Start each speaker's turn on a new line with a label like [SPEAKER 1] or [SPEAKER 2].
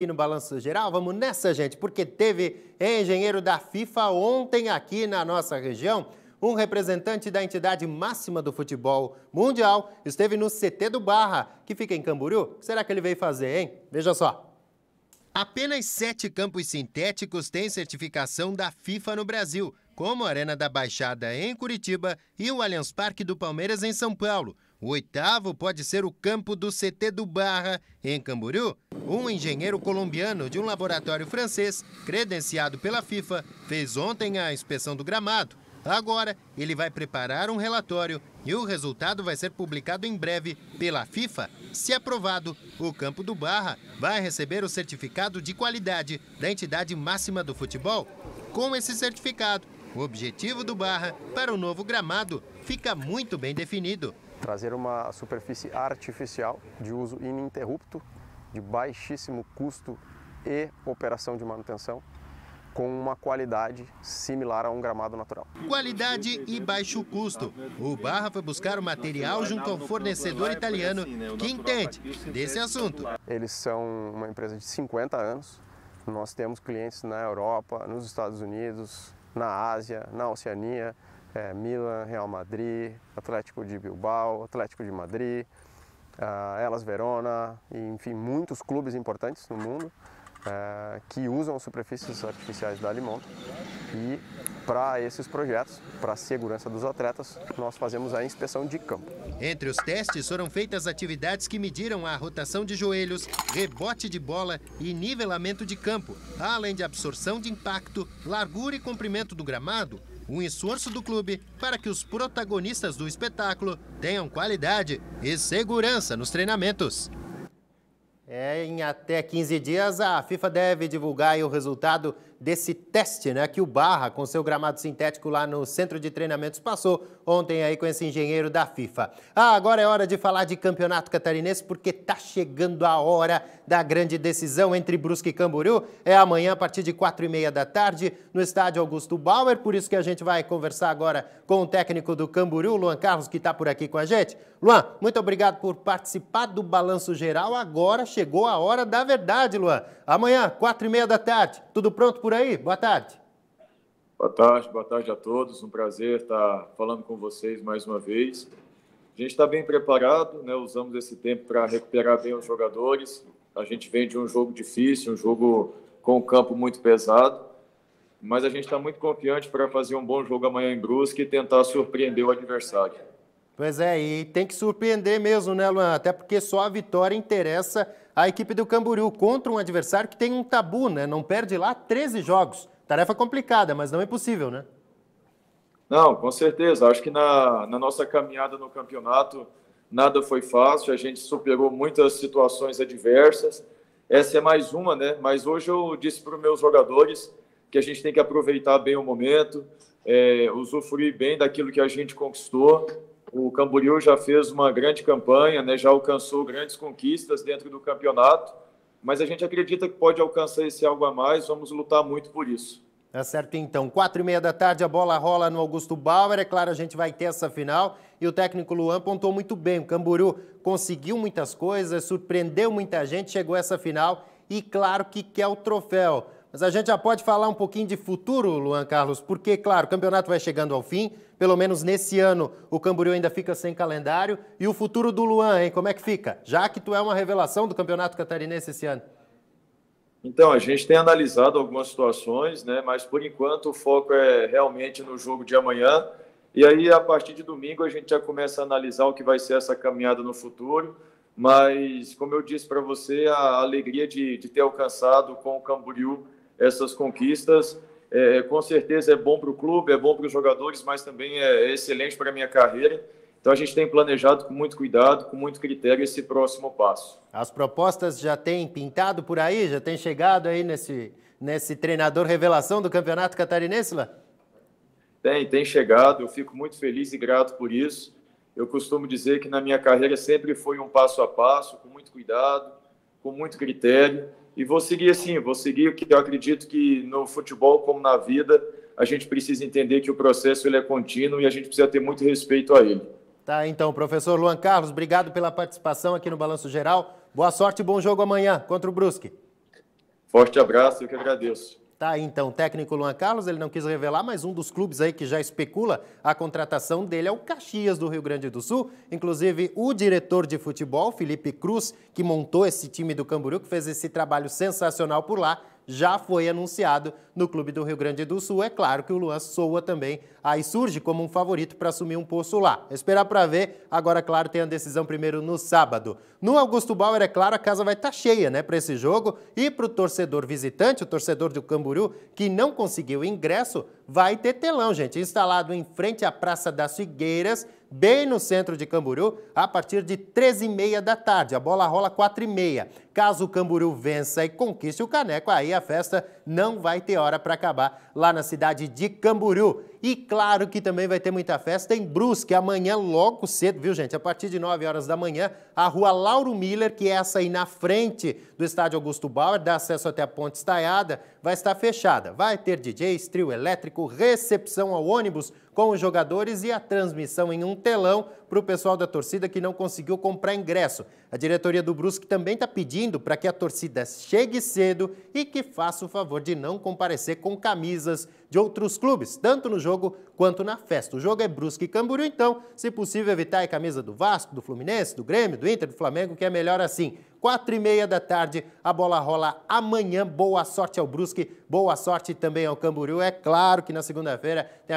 [SPEAKER 1] E no Balanço Geral. Vamos nessa, gente, porque teve engenheiro da FIFA ontem aqui na nossa região. Um representante da entidade máxima do futebol mundial esteve no CT do Barra, que fica em Camboriú. O que será que ele veio fazer, hein? Veja só. Apenas sete campos sintéticos têm certificação da FIFA no Brasil, como a Arena da Baixada em Curitiba e o Allianz Parque do Palmeiras em São Paulo. O oitavo pode ser o campo do CT do Barra, em Camboriú. Um engenheiro colombiano de um laboratório francês, credenciado pela FIFA, fez ontem a inspeção do gramado. Agora, ele vai preparar um relatório e o resultado vai ser publicado em breve pela FIFA. Se aprovado, o Campo do Barra vai receber o certificado de qualidade da entidade máxima do futebol. Com esse certificado, o objetivo do Barra para o novo gramado fica muito bem definido trazer uma
[SPEAKER 2] superfície artificial de uso ininterrupto, de baixíssimo custo e operação de manutenção, com uma qualidade similar a um gramado natural.
[SPEAKER 1] Qualidade e baixo custo. O Barra foi buscar o material junto ao fornecedor italiano que entende desse assunto.
[SPEAKER 2] Eles são uma empresa de 50 anos. Nós temos clientes na Europa, nos Estados Unidos, na Ásia, na Oceania, é, Milan, Real Madrid, Atlético de Bilbao, Atlético de Madrid, uh, Elas Verona, e, enfim, muitos clubes importantes no mundo uh, que usam superfícies artificiais da Limonta E para esses projetos, para a segurança dos atletas, nós fazemos a inspeção de campo.
[SPEAKER 1] Entre os testes foram feitas atividades que mediram a rotação de joelhos, rebote de bola e nivelamento de campo, além de absorção de impacto, largura e comprimento do gramado um esforço do clube para que os protagonistas do espetáculo tenham qualidade e segurança nos treinamentos. É, em até 15 dias, a FIFA deve divulgar o resultado desse teste né, que o Barra, com seu gramado sintético lá no centro de treinamentos, passou ontem aí com esse engenheiro da FIFA. Ah, agora é hora de falar de campeonato catarinense, porque tá chegando a hora da grande decisão entre Brusque e Camboriú. É amanhã, a partir de quatro e meia da tarde, no estádio Augusto Bauer. Por isso que a gente vai conversar agora com o técnico do Camboriú, Luan Carlos, que está por aqui com a gente. Luan, muito obrigado por participar do Balanço Geral. Agora chegou a hora da verdade, Luan. Amanhã, quatro e meia da tarde. Tudo pronto por por aí? Boa tarde.
[SPEAKER 2] Boa tarde, boa tarde a todos. Um prazer estar falando com vocês mais uma vez. A gente está bem preparado, né? usamos esse tempo para recuperar bem os jogadores. A gente vem de um jogo difícil, um jogo com o campo muito pesado, mas a gente está muito confiante para fazer um bom jogo amanhã em Brusque e tentar surpreender o adversário.
[SPEAKER 1] Pois é, e tem que surpreender mesmo, né, Luan? Até porque só a vitória interessa a equipe do Camboriú contra um adversário que tem um tabu, né? Não perde lá 13 jogos. Tarefa complicada, mas não é impossível, né?
[SPEAKER 2] Não, com certeza. Acho que na, na nossa caminhada no campeonato nada foi fácil. A gente superou muitas situações adversas. Essa é mais uma, né? Mas hoje eu disse para os meus jogadores que a gente tem que aproveitar bem o momento, é, usufruir bem daquilo que a gente conquistou o Camboriú já fez uma grande campanha, né? já alcançou grandes conquistas dentro do campeonato, mas a gente acredita que pode alcançar esse algo a mais, vamos lutar muito por isso.
[SPEAKER 1] Tá certo então. Quatro e meia da tarde a bola rola no Augusto Bauer. É claro, a gente vai ter essa final. E o técnico Luan pontuou muito bem. O Camboriú conseguiu muitas coisas, surpreendeu muita gente, chegou a essa final e claro que quer o troféu. Mas a gente já pode falar um pouquinho de futuro, Luan Carlos, porque, claro, o campeonato vai chegando ao fim, pelo menos nesse ano o Camboriú ainda fica sem calendário. E o futuro do Luan, hein? Como é que fica? Já que tu é uma revelação do campeonato catarinense esse ano.
[SPEAKER 2] Então, a gente tem analisado algumas situações, né? Mas por enquanto o foco é realmente no jogo de amanhã. E aí, a partir de domingo, a gente já começa a analisar o que vai ser essa caminhada no futuro. Mas, como eu disse para você, a alegria de, de ter alcançado com o Camboriú essas conquistas. É, com certeza é bom para o clube, é bom para os jogadores, mas também é, é excelente para a minha carreira. Então a gente tem planejado com muito cuidado, com muito critério esse próximo passo.
[SPEAKER 1] As propostas já têm pintado por aí, já tem chegado aí nesse, nesse treinador revelação do Campeonato Catarinense lá?
[SPEAKER 2] Tem, tem chegado. Eu fico muito feliz e grato por isso. Eu costumo dizer que na minha carreira sempre foi um passo a passo, com muito cuidado, com muito critério. E vou seguir assim, vou seguir que eu acredito que no futebol, como na vida, a gente precisa entender que o processo ele é contínuo e a gente precisa ter muito respeito a ele.
[SPEAKER 1] Tá, então, professor Luan Carlos, obrigado pela participação aqui no Balanço Geral. Boa sorte e bom jogo amanhã contra o Brusque.
[SPEAKER 2] Forte abraço, eu que agradeço.
[SPEAKER 1] Tá então o técnico Luan Carlos, ele não quis revelar, mas um dos clubes aí que já especula a contratação dele é o Caxias do Rio Grande do Sul. Inclusive, o diretor de futebol, Felipe Cruz, que montou esse time do Camboriú, que fez esse trabalho sensacional por lá, já foi anunciado no clube do Rio Grande do Sul. É claro que o Luan Soa também aí surge como um favorito para assumir um posto lá. Esperar para ver. Agora, claro, tem a decisão primeiro no sábado. No Augusto Bauer, é claro, a casa vai estar tá cheia, né, para esse jogo e para o torcedor visitante, o torcedor do Camboriú que não conseguiu ingresso, vai ter telão, gente, instalado em frente à Praça das Figueiras bem no centro de Camboriú, a partir de 13h30 da tarde. A bola rola 4h30. Caso o Camboriú vença e conquiste o caneco, aí a festa não vai ter hora para acabar lá na cidade de Camboriú. E claro que também vai ter muita festa em Brusque, amanhã logo cedo, viu gente? A partir de 9 horas da manhã, a rua Lauro Miller, que é essa aí na frente do estádio Augusto Bauer, dá acesso até a Ponte Estaiada, vai estar fechada. Vai ter DJs, trio elétrico, recepção ao ônibus, com os jogadores e a transmissão em um telão para o pessoal da torcida que não conseguiu comprar ingresso. A diretoria do Brusque também está pedindo para que a torcida chegue cedo e que faça o favor de não comparecer com camisas de outros clubes, tanto no jogo quanto na festa. O jogo é Brusque e Camboriú, então, se possível, evitar a camisa do Vasco, do Fluminense, do Grêmio, do Inter, do Flamengo, que é melhor assim. Quatro e meia da tarde, a bola rola amanhã. Boa sorte ao Brusque, boa sorte também ao Camboriú. É claro que na segunda-feira tem a